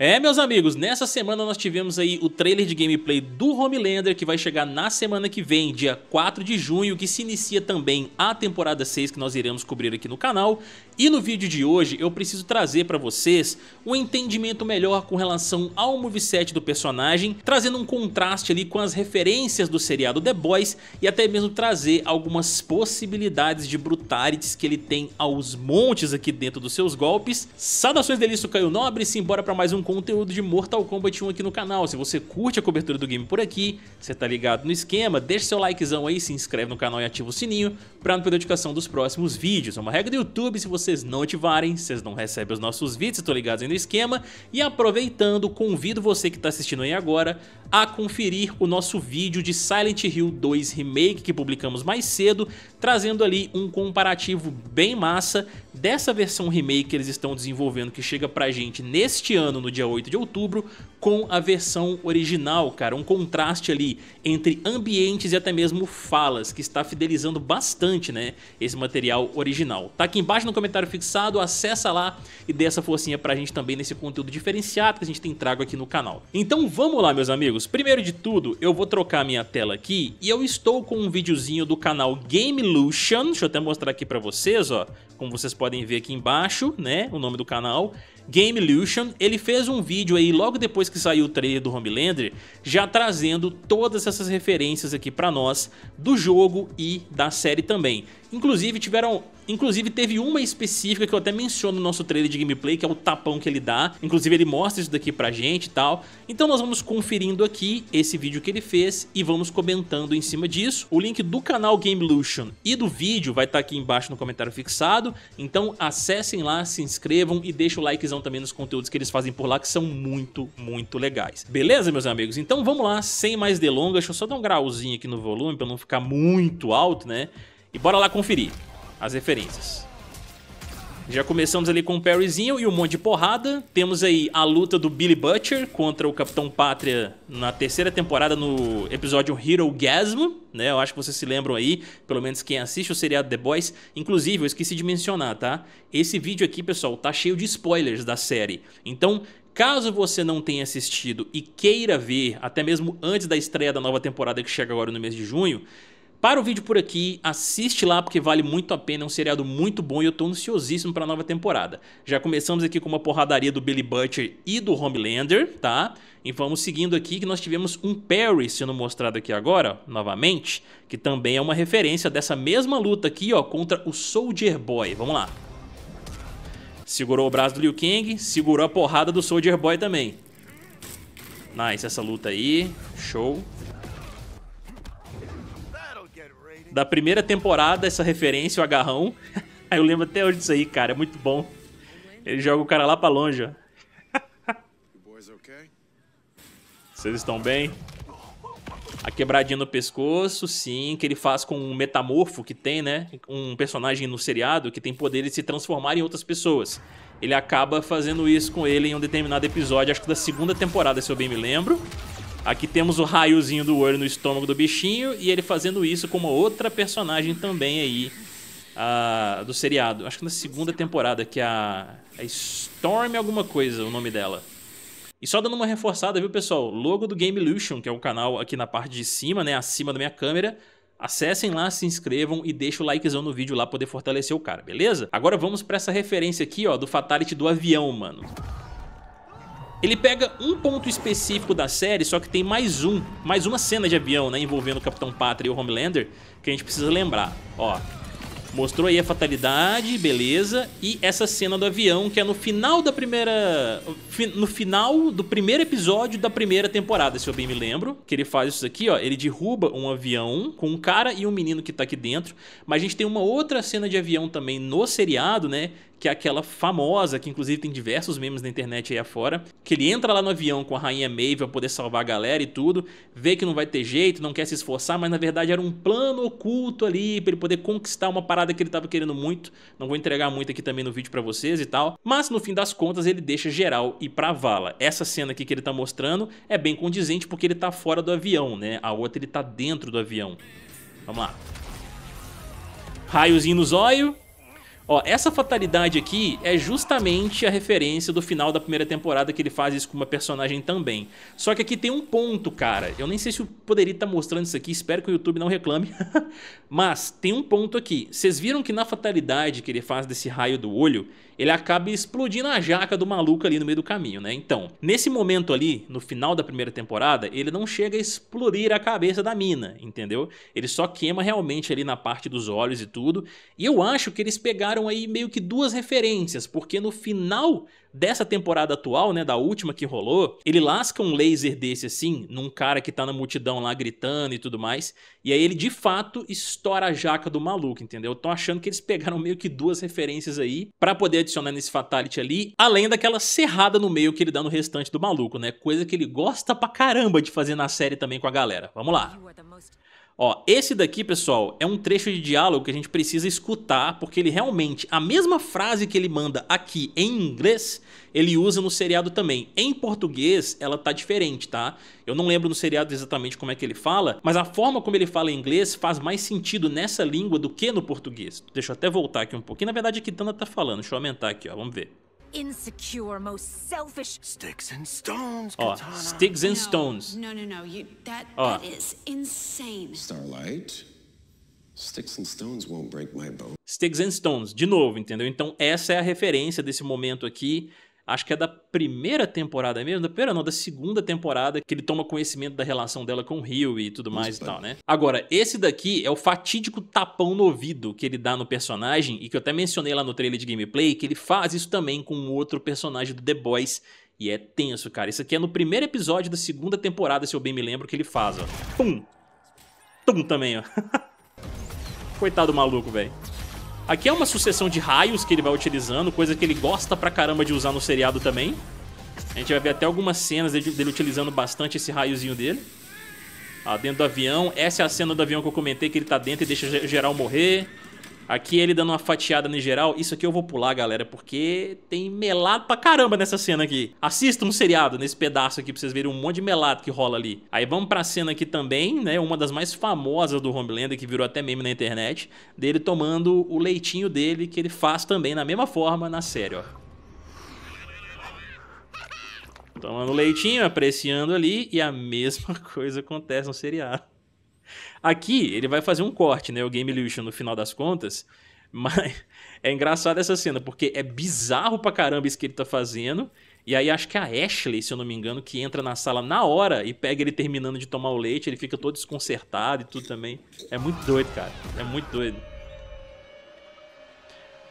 É, meus amigos, nessa semana nós tivemos aí o trailer de gameplay do Homelander, que vai chegar na semana que vem, dia 4 de junho, que se inicia também a temporada 6 que nós iremos cobrir aqui no canal. E no vídeo de hoje eu preciso trazer para vocês um entendimento melhor com relação ao moveset do personagem, trazendo um contraste ali com as referências do seriado The Boys e até mesmo trazer algumas possibilidades de brutalities que ele tem aos montes aqui dentro dos seus golpes. Saudações delício Caio Nobre, simbora para mais um conteúdo de Mortal Kombat 1 aqui no canal. Se você curte a cobertura do game por aqui, você tá ligado no esquema, deixa seu likezão aí, se inscreve no canal e ativa o sininho pra não perder a notificação dos próximos vídeos. É uma regra do YouTube, se vocês não ativarem, vocês não recebem os nossos vídeos, estão ligados aí no esquema. E aproveitando, convido você que tá assistindo aí agora a conferir o nosso vídeo de Silent Hill 2 Remake que publicamos mais cedo, trazendo ali um comparativo bem massa dessa versão remake que eles estão desenvolvendo que chega pra gente neste ano, no dia 8 de outubro, com a versão original, cara, um contraste ali entre ambientes e até mesmo falas, que está fidelizando bastante, né, esse material original. Tá aqui embaixo no comentário fixado, acessa lá e dê essa forcinha pra gente também nesse conteúdo diferenciado que a gente tem trago aqui no canal. Então vamos lá, meus amigos, amigos, primeiro de tudo eu vou trocar minha tela aqui e eu estou com um videozinho do canal Game Lucian, deixa eu até mostrar aqui para vocês, ó, como vocês podem ver aqui embaixo, né, o nome do canal, Game ele fez um vídeo aí logo depois que saiu o trailer do Homelander, já trazendo todas essas referências aqui pra nós do jogo e da série também. Inclusive tiveram, inclusive teve uma específica que eu até menciono no nosso trailer de gameplay, que é o tapão que ele dá. Inclusive ele mostra isso daqui pra gente e tal. Então nós vamos conferindo aqui esse vídeo que ele fez e vamos comentando em cima disso. O link do canal Gamelution e do vídeo vai estar tá aqui embaixo no comentário fixado. Então acessem lá, se inscrevam e deixem o likezão atenção também nos conteúdos que eles fazem por lá, que são muito, muito legais. Beleza, meus amigos? Então vamos lá, sem mais delongas, deixa eu só dar um grauzinho aqui no volume para não ficar muito alto, né? E bora lá conferir as referências. Já começamos ali com o Perryzinho e um monte de porrada. Temos aí a luta do Billy Butcher contra o Capitão Pátria na terceira temporada no episódio Hero Gasm, né? Eu acho que vocês se lembram aí, pelo menos quem assiste o seriado The Boys. Inclusive, eu esqueci de mencionar, tá? Esse vídeo aqui, pessoal, tá cheio de spoilers da série. Então, Caso você não tenha assistido e queira ver, até mesmo antes da estreia da nova temporada que chega agora no mês de junho, para o vídeo por aqui, assiste lá porque vale muito a pena, é um seriado muito bom e eu tô ansiosíssimo para a nova temporada. Já começamos aqui com uma porradaria do Billy Butcher e do Homelander, tá? E vamos seguindo aqui que nós tivemos um Perry sendo mostrado aqui agora, novamente, que também é uma referência dessa mesma luta aqui, ó, contra o Soldier Boy. Vamos lá. Segurou o braço do Liu Kang, segurou a porrada do Soldier Boy também. Nice essa luta aí, show da primeira temporada, essa referência, o agarrão. Aí eu lembro até hoje disso aí, cara. É muito bom. Ele joga o cara lá pra longe, ó. Vocês estão bem? A quebradinha no pescoço, sim, que ele faz com um metamorfo que tem, né? Um personagem no seriado que tem poder de se transformar em outras pessoas. Ele acaba fazendo isso com ele em um determinado episódio, acho que da segunda temporada, se eu bem me lembro. Aqui temos o raiozinho do olho no estômago do bichinho e ele fazendo isso com uma outra personagem também aí uh, do seriado. Acho que na segunda temporada, que é a, a Storm alguma coisa, o nome dela. E só dando uma reforçada, viu, pessoal? Logo do Game Illusion, que é o canal aqui na parte de cima, né? Acima da minha câmera. Acessem lá, se inscrevam e deixem o likezão no vídeo lá poder fortalecer o cara, beleza? Agora vamos para essa referência aqui, ó, do Fatality do avião, mano. Ele pega um ponto específico da série, só que tem mais um, mais uma cena de avião, né, envolvendo o Capitão Pátria e o Homelander, que a gente precisa lembrar. Ó, mostrou aí a fatalidade, beleza, e essa cena do avião, que é no final da primeira... no final do primeiro episódio da primeira temporada, se eu bem me lembro, que ele faz isso aqui, ó, ele derruba um avião com um cara e um menino que tá aqui dentro, mas a gente tem uma outra cena de avião também no seriado, né, que é aquela famosa, que inclusive tem diversos memes na internet aí afora, que ele entra lá no avião com a rainha Maeve pra poder salvar a galera e tudo, vê que não vai ter jeito, não quer se esforçar, mas na verdade era um plano oculto ali pra ele poder conquistar uma parada que ele tava querendo muito, não vou entregar muito aqui também no vídeo pra vocês e tal, mas no fim das contas ele deixa geral ir pra vala. Essa cena aqui que ele tá mostrando é bem condizente porque ele tá fora do avião, né? A outra ele tá dentro do avião. Vamos lá. Raiozinho no zóio. Ó, essa fatalidade aqui é justamente a referência do final da primeira temporada que ele faz isso com uma personagem também. Só que aqui tem um ponto, cara. Eu nem sei se eu poderia estar tá mostrando isso aqui, espero que o YouTube não reclame. Mas tem um ponto aqui. Vocês viram que na fatalidade que ele faz desse raio do olho, ele acaba explodindo a jaca do maluco ali no meio do caminho, né? Então, nesse momento ali, no final da primeira temporada, ele não chega a explodir a cabeça da mina, entendeu? Ele só queima realmente ali na parte dos olhos e tudo. E eu acho que eles pegaram aí meio que duas referências, porque no final dessa temporada atual, né, da última que rolou, ele lasca um laser desse assim, num cara que tá na multidão lá gritando e tudo mais, e aí ele de fato estoura a jaca do maluco, entendeu? Tô achando que eles pegaram meio que duas referências aí para poder adicionar nesse fatality ali, além daquela serrada no meio que ele dá no restante do maluco, né? Coisa que ele gosta pra caramba de fazer na série também com a galera. Vamos lá. Ó, esse daqui, pessoal, é um trecho de diálogo que a gente precisa escutar, porque ele realmente, a mesma frase que ele manda aqui em inglês, ele usa no seriado também. Em português, ela tá diferente, tá? Eu não lembro no seriado exatamente como é que ele fala, mas a forma como ele fala em inglês faz mais sentido nessa língua do que no português. Deixa eu até voltar aqui um pouquinho. Na verdade, a Kitana tá falando. Deixa eu aumentar aqui, ó. Vamos ver insecure, most selfish. Sticks and stones. Ó, oh, sticks and stones. No, no, no. You, that, oh. that is insane. Starlight. Sticks and stones won't break my bones. Sticks and stones, de novo, entendeu? Então essa é a referência desse momento aqui acho que é da primeira temporada mesmo, da primeira não, da segunda temporada, que ele toma conhecimento da relação dela com o Rio e tudo mais Isso, e tal, é. né? Agora, esse daqui é o fatídico tapão no ouvido que ele dá no personagem, e que eu até mencionei lá no trailer de gameplay, que ele faz isso também com um outro personagem do The Boys, e é tenso, cara. Isso aqui é no primeiro episódio da segunda temporada, se eu bem me lembro, que ele faz, ó. Pum! Tum também, ó. Coitado maluco, velho. Aqui é uma sucessão de raios que ele vai utilizando, coisa que ele gosta pra caramba de usar no seriado também. A gente vai ver até algumas cenas dele, utilizando bastante esse raiozinho dele. Ah, dentro do avião. Essa é a cena do avião que eu comentei, que ele tá dentro e deixa geral morrer. Aqui ele dando uma fatiada no geral. Isso aqui eu vou pular, galera, porque tem melado pra caramba nessa cena aqui. Assista um seriado nesse pedaço aqui pra vocês verem um monte de melado que rola ali. Aí vamos pra cena aqui também, né? Uma das mais famosas do Homelander, que virou até meme na internet, dele tomando o leitinho dele, que ele faz também na mesma forma na série, ó. Tomando leitinho, apreciando ali, e a mesma coisa acontece no seriado. Aqui ele vai fazer um corte, né? O Game Illusion no final das contas. Mas é engraçado essa cena, porque é bizarro pra caramba isso que ele tá fazendo. E aí acho que é a Ashley, se eu não me engano, que entra na sala na hora e pega ele terminando de tomar o leite, ele fica todo desconcertado e tudo também. É muito doido, cara. É muito doido.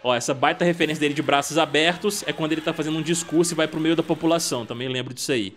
Ó, essa baita referência dele de braços abertos é quando ele tá fazendo um discurso e vai pro meio da população, também lembro disso aí.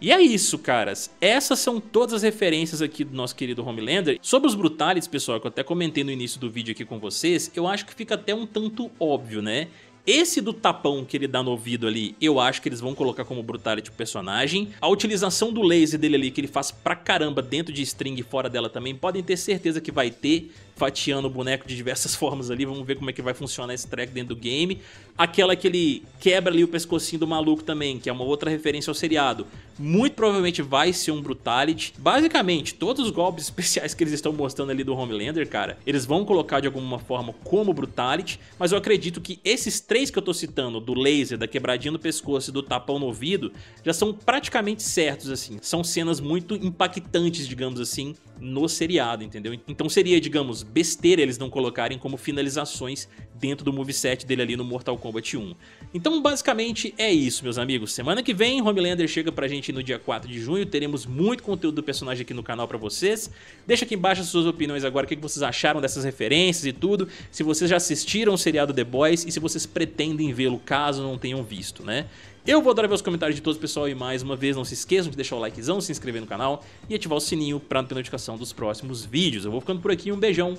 E é isso, caras. Essas são todas as referências aqui do nosso querido Homelander. Sobre os brutales, pessoal, que eu até comentei no início do vídeo aqui com vocês, eu acho que fica até um tanto óbvio, né? Esse do tapão que ele dá no ouvido ali, eu acho que eles vão colocar como brutality o personagem. A utilização do laser dele ali, que ele faz pra caramba dentro de string e fora dela também, podem ter certeza que vai ter, fatiando o boneco de diversas formas ali, vamos ver como é que vai funcionar esse track dentro do game. Aquela que ele quebra ali o pescocinho do maluco também, que é uma outra referência ao seriado. Muito provavelmente vai ser um Brutality. Basicamente, todos os golpes especiais que eles estão mostrando ali do Homelander, cara, eles vão colocar de alguma forma como Brutality, mas eu acredito que esses três que eu tô citando, do laser, da quebradinha no pescoço e do tapão no ouvido, já são praticamente certos, assim. São cenas muito impactantes, digamos assim, no seriado, entendeu? Então seria, digamos, besteira eles não colocarem como finalizações dentro do moveset dele ali no Mortal Kombat 1. Então basicamente é isso, meus amigos. Semana que vem, Homelander chega pra gente no dia 4 de junho, teremos muito conteúdo do personagem aqui no canal pra vocês. Deixa aqui embaixo as suas opiniões agora, o que vocês acharam dessas referências e tudo, se vocês já assistiram o seriado The Boys e se vocês pretendem vê-lo caso não tenham visto, né? Eu vou adorar ver os comentários de todos, pessoal, e mais uma vez, não se esqueçam de deixar o likezão, se inscrever no canal e ativar o sininho para não ter notificação dos próximos vídeos. Eu vou ficando por aqui, um beijão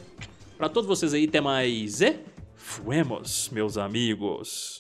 para todos vocês aí, até mais e fuemos, meus amigos!